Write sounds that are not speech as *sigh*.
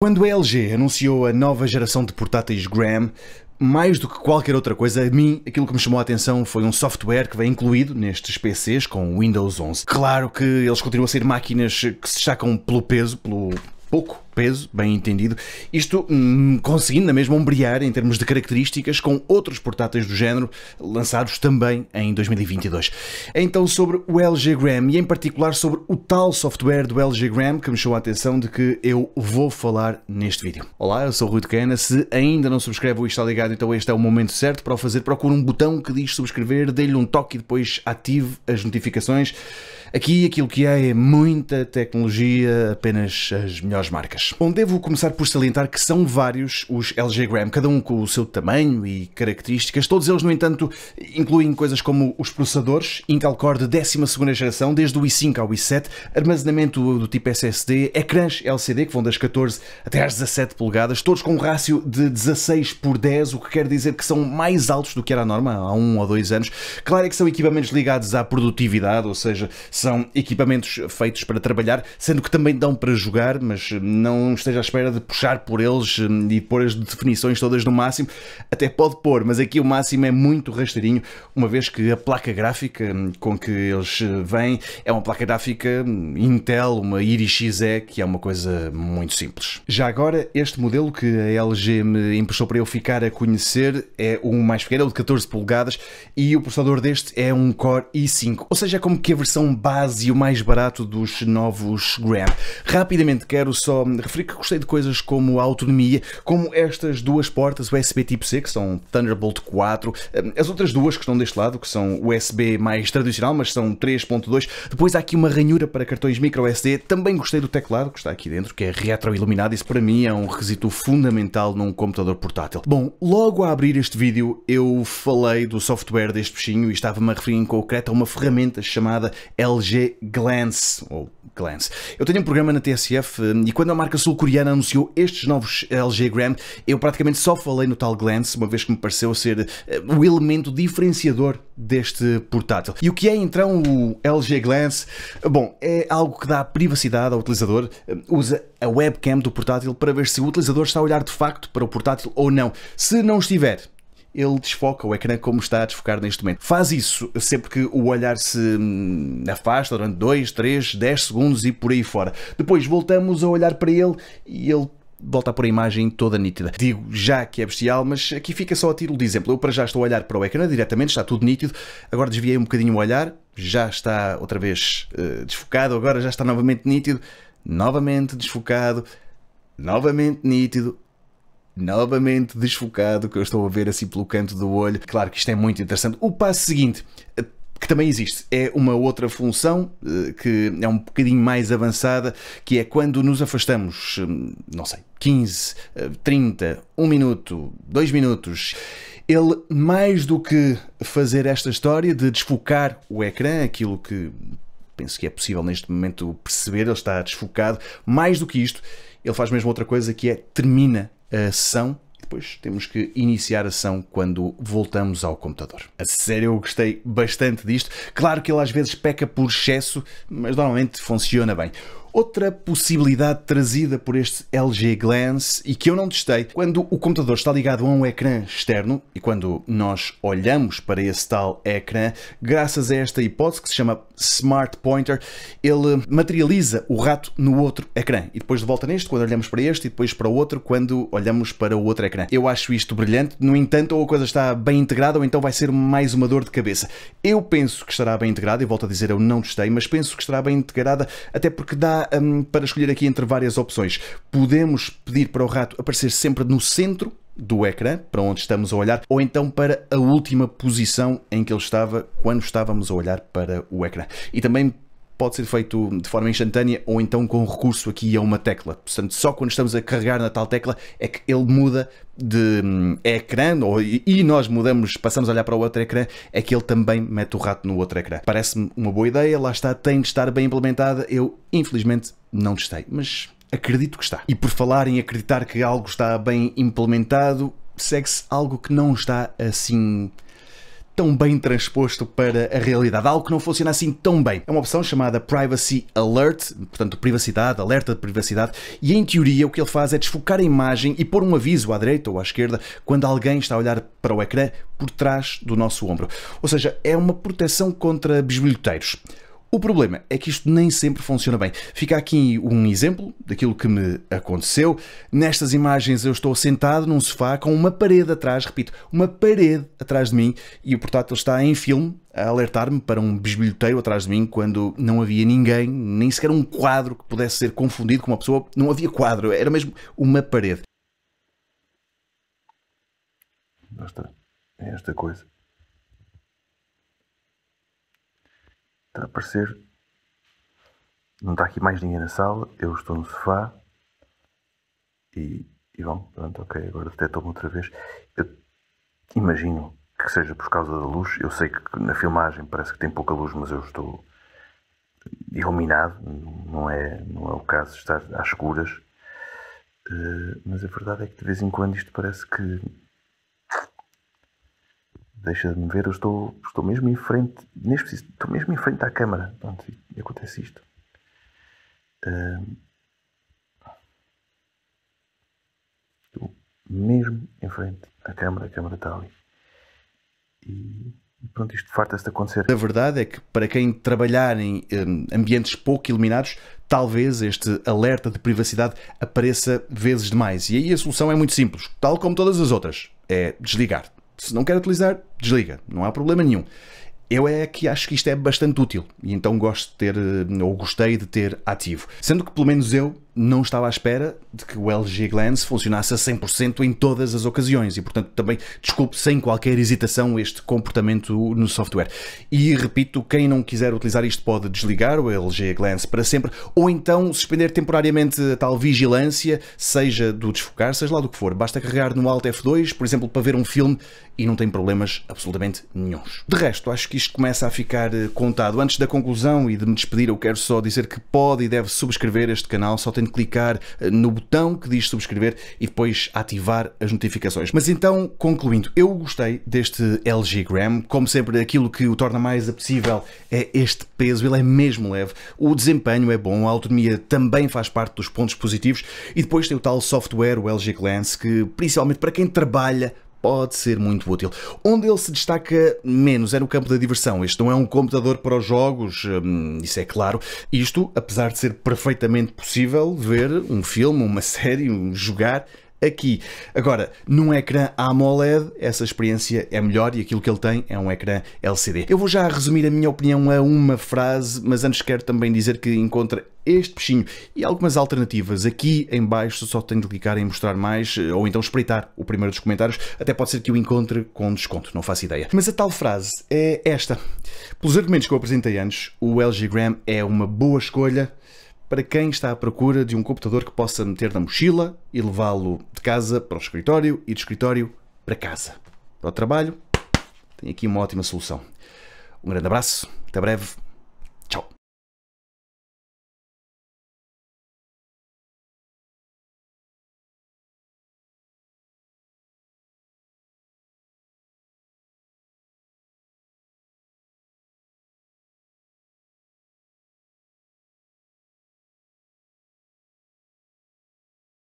Quando a LG anunciou a nova geração de portáteis Gram, mais do que qualquer outra coisa, a mim aquilo que me chamou a atenção foi um software que vem incluído nestes PCs com Windows 11. Claro que eles continuam a ser máquinas que se destacam pelo peso, pelo pouco peso, bem entendido, isto hum, conseguindo mesmo ombrear em termos de características com outros portáteis do género lançados também em 2022. Então sobre o LG Gram e em particular sobre o tal software do LG Gram que me chamou a atenção de que eu vou falar neste vídeo. Olá, eu sou o Rui de Cana, se ainda não subscreve ou está ligado, então este é o momento certo para o fazer, procura um botão que diz subscrever, dê-lhe um toque e depois ative as notificações Aqui aquilo que há é muita tecnologia, apenas as melhores marcas. Bom, devo começar por salientar que são vários os LG Gram, cada um com o seu tamanho e características. Todos eles, no entanto, incluem coisas como os processadores Intel Core de 12ª geração, desde o i5 ao i7, armazenamento do tipo SSD, ecrãs LCD que vão das 14 até às 17 polegadas, todos com um rácio de 16 por 10, o que quer dizer que são mais altos do que era a norma há um ou dois anos. Claro é que são equipamentos ligados à produtividade, ou seja, são equipamentos feitos para trabalhar, sendo que também dão para jogar, mas não esteja à espera de puxar por eles hum, e pôr as definições todas no máximo. Até pode pôr, mas aqui o máximo é muito rasteirinho, uma vez que a placa gráfica hum, com que eles eh, vêm é uma placa gráfica hum, Intel, uma Iris Xe, que é uma coisa muito simples. Já agora, este modelo que a LG me emprestou para eu ficar a conhecer é o mais pequeno, é o de 14 polegadas, e o processador deste é um Core i5, ou seja, é como que a versão base e o mais barato dos novos Grab. Rapidamente quero só referir que gostei de coisas como a autonomia, como estas duas portas USB tipo C, que são Thunderbolt 4, eh, as outras duas que estão deste lado, que são USB mais tradicional, mas são 3.2. Depois há aqui uma ranhura para cartões micro SD. Também gostei do teclado que está aqui dentro, que é retroiluminado. Isso para mim é um requisito fundamental num computador portátil. Bom, logo a abrir este vídeo eu falei do software deste bichinho e estava-me a referir em concreto a uma ferramenta chamada LG LG Glance, ou Glance. Eu tenho um programa na TSF hum, e quando a marca sul-coreana anunciou estes novos LG Gram, eu praticamente só falei no tal Glance, uma vez que me pareceu ser hum, o elemento diferenciador deste portátil. E o que é então o LG Glance? Bom, é algo que dá privacidade ao utilizador, hum, usa a webcam do portátil para ver se o utilizador está a olhar de facto para o portátil ou não. Se não estiver, ele desfoca o ecrã como está a desfocar neste momento. Faz isso sempre que o olhar se hum, afasta durante 2, 3, 10 segundos e por aí fora. Depois voltamos a olhar para ele e ele volta para a imagem toda nítida. Digo já que é bestial, mas aqui fica só a título de exemplo. Eu para já estou a olhar para o ecrã diretamente, está tudo nítido. Agora desviei um bocadinho o olhar, já está outra vez uh, desfocado, agora já está novamente nítido, novamente desfocado, novamente nítido, novamente desfocado, que eu estou a ver assim pelo canto do olho. Claro que isto é muito interessante. O passo seguinte, eh, que também existe, é uma outra função eh, que é um bocadinho mais avançada, que é quando nos afastamos, hum, não sei, 15, 30, 1 minuto, 2 minutos ele, mais do que fazer esta história de desfocar o ecrã, aquilo que penso que é possível neste momento perceber, ele está desfocado, mais do que isto, ele faz mesmo outra coisa que é termina a sessão depois temos que iniciar a ação quando voltamos ao computador. A sério, eu gostei bastante disto. Claro que ele às vezes peca por excesso, mas normalmente funciona bem. Outra possibilidade trazida por este LG Glance e que eu não testei, quando o computador está ligado a um ecrã externo e quando nós olhamos para esse tal ecrã, graças a esta hipótese que se chama Smart Pointer, ele materializa o rato no outro ecrã e depois de volta neste quando olhamos para este e depois para o outro quando olhamos para o outro ecrã. Eu acho isto brilhante, no entanto, ou a coisa está bem integrada ou então vai ser mais uma dor de cabeça. Eu penso que estará bem integrada, e volto a dizer, eu não testei, mas penso que estará bem integrada até porque dá um, para escolher aqui entre várias opções. Podemos pedir para o rato aparecer sempre no centro do ecrã, para onde estamos a olhar, ou então para a última posição em que ele estava quando estávamos a olhar para o ecrã. E também pode ser feito de forma instantânea ou então com recurso aqui a uma tecla. Portanto, só quando estamos a carregar na tal tecla é que ele muda de hum, ecrã ou, e nós mudamos, passamos a olhar para o outro ecrã, é que ele também mete o rato no outro ecrã. Parece-me uma boa ideia, lá está, tem de estar bem implementada. Eu, infelizmente, não testei, mas acredito que está. E por falar em acreditar que algo está bem implementado, segue-se algo que não está assim tão bem transposto para a realidade, algo que não funciona assim tão bem. É uma opção chamada Privacy Alert, portanto, privacidade, alerta de privacidade, e em teoria o que ele faz é desfocar a imagem e pôr um aviso à direita ou à esquerda quando alguém está a olhar para o ecrã por trás do nosso ombro. Ou seja, é uma proteção contra bisbilhoteiros. O problema é que isto nem sempre funciona bem. Fica aqui um exemplo daquilo que me aconteceu. Nestas imagens eu estou sentado num sofá com uma parede atrás, repito, uma parede atrás de mim e o portátil está em filme a alertar-me para um bisbilhoteiro atrás de mim quando não havia ninguém, nem sequer um quadro que pudesse ser confundido com uma pessoa. Não havia quadro, era mesmo uma parede. Lá É esta coisa. aparecer. Não está aqui mais ninguém na sala, eu estou no sofá. E, e bom, pronto, ok, agora detectou-me outra vez. Eu imagino que seja por causa da luz. Eu sei que na filmagem parece que tem pouca luz, mas eu estou iluminado, não é, não é o caso de estar às escuras. Uh, mas a verdade é que de vez em quando isto parece que deixa-me ver, eu estou, estou mesmo em frente, neste preciso, estou mesmo em frente à câmara. Pronto, e acontece isto. estou mesmo em frente à câmara, a câmara está ali. E pronto, isto farta-se de acontecer. A verdade é que para quem trabalhar em ambientes pouco iluminados, talvez este alerta de privacidade apareça vezes demais. E aí a solução é muito simples, tal como todas as outras, é desligar. Se não quer utilizar, desliga, não há problema nenhum. Eu é que acho que isto é bastante útil e então gosto de ter, eh, ou gostei de ter ativo. Sendo que pelo menos eu não estava à espera de que o LG Glance funcionasse a 100% em todas as ocasiões e, portanto, também desculpe sem qualquer hesitação este comportamento no software. E repito, quem não quiser utilizar isto pode desligar o LG Glance para sempre ou então suspender temporariamente a tal vigilância, seja do desfocar, seja lá do que for. Basta carregar no Alt F2, por exemplo, para ver um filme e não tem problemas absolutamente nenhums. De resto, acho que isto começa a ficar eh, contado. Antes da conclusão e de me despedir, eu quero só dizer que pode e deve subscrever este canal, só tem clicar eh, no botão que diz subscrever e depois ativar as notificações. Mas então, concluindo, eu gostei deste LG Gram. Como sempre, aquilo que o torna mais apetecível é este peso, ele é mesmo leve. O desempenho é bom, a autonomia também faz parte dos pontos positivos e depois tem o tal software, o LG Glance, que principalmente para quem trabalha pode ser muito útil. Onde ele se destaca menos é no campo da diversão. Este não é um computador para os jogos, hum, isso é claro. Isto, apesar de ser perfeitamente possível ver um filme, uma *laughs* série, um jogar, aqui. Agora, num ecrã AMOLED, essa experiência é melhor e aquilo que ele tem é um ecrã LCD. Eu vou já resumir a minha opinião a uma frase, mas antes quero também dizer que encontra este peixinho e algumas alternativas. Aqui em baixo só tenho de clicar em mostrar mais eh, ou então espreitar o primeiro dos comentários. Até pode ser que o encontre com desconto, não faço ideia. Mas a tal frase é esta. Pelos argumentos que eu apresentei antes, o LG Gram é uma boa escolha para quem está à procura de um computador que possa meter na mochila e levá-lo de casa para o escritório e do escritório para casa. Para o trabalho, tem aqui uma ótima solução. Um grande abraço, até breve, tchau.